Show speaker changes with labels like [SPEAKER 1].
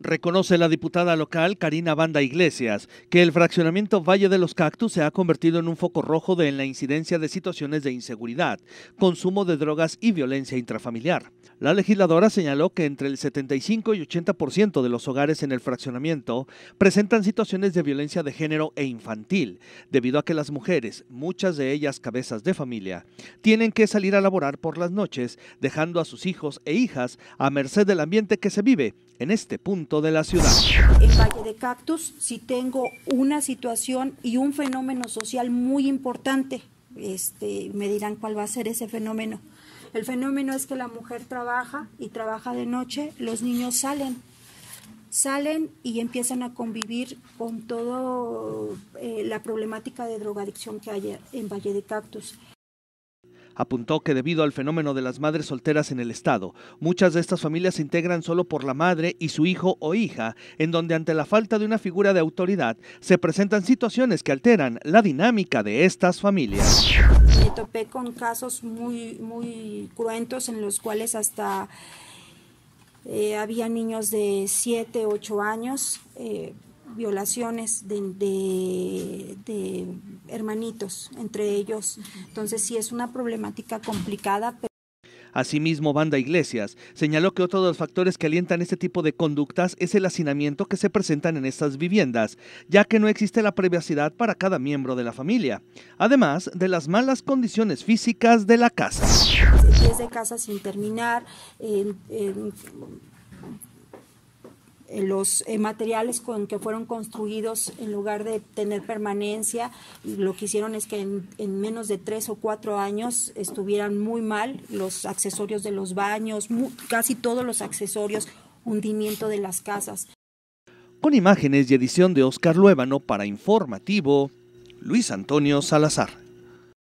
[SPEAKER 1] Reconoce la diputada local Karina Banda Iglesias que el fraccionamiento Valle de los Cactus se ha convertido en un foco rojo de en la incidencia de situaciones de inseguridad, consumo de drogas y violencia intrafamiliar. La legisladora señaló que entre el 75 y 80% de los hogares en el fraccionamiento presentan situaciones de violencia de género e infantil, debido a que las mujeres, muchas de ellas cabezas de familia, tienen que salir a laborar por las noches, dejando a sus hijos e hijas a merced del ambiente que se vive en este punto de la ciudad.
[SPEAKER 2] En Valle de Cactus si tengo una situación y un fenómeno social muy importante. Este, me dirán cuál va a ser ese fenómeno. El fenómeno es que la mujer trabaja y trabaja de noche, los niños salen salen y empiezan a convivir con toda eh, la problemática de drogadicción que hay en Valle de Cactus.
[SPEAKER 1] Apuntó que debido al fenómeno de las madres solteras en el Estado, muchas de estas familias se integran solo por la madre y su hijo o hija, en donde ante la falta de una figura de autoridad se presentan situaciones que alteran la dinámica de estas familias.
[SPEAKER 2] Me topé con casos muy, muy cruentos en los cuales hasta eh, había niños de 7, 8 años. Eh, violaciones de, hermanitos entre ellos. Entonces sí es una problemática complicada.
[SPEAKER 1] Asimismo, Banda Iglesias señaló que otro de los factores que alientan este tipo de conductas es el hacinamiento que se presentan en estas viviendas, ya que no existe la privacidad para cada miembro de la familia, además de las malas condiciones físicas de la casa.
[SPEAKER 2] de casa sin terminar, eh, los eh, materiales con que fueron construidos en lugar de tener permanencia lo que hicieron es que en, menos de tres o cuatro años estuvieran muy mal los accesorios de los baños casi todos los accesorios hundimiento de las casas
[SPEAKER 1] con imágenes y edición de Oscar Luébano para informativo Luis Antonio Salazar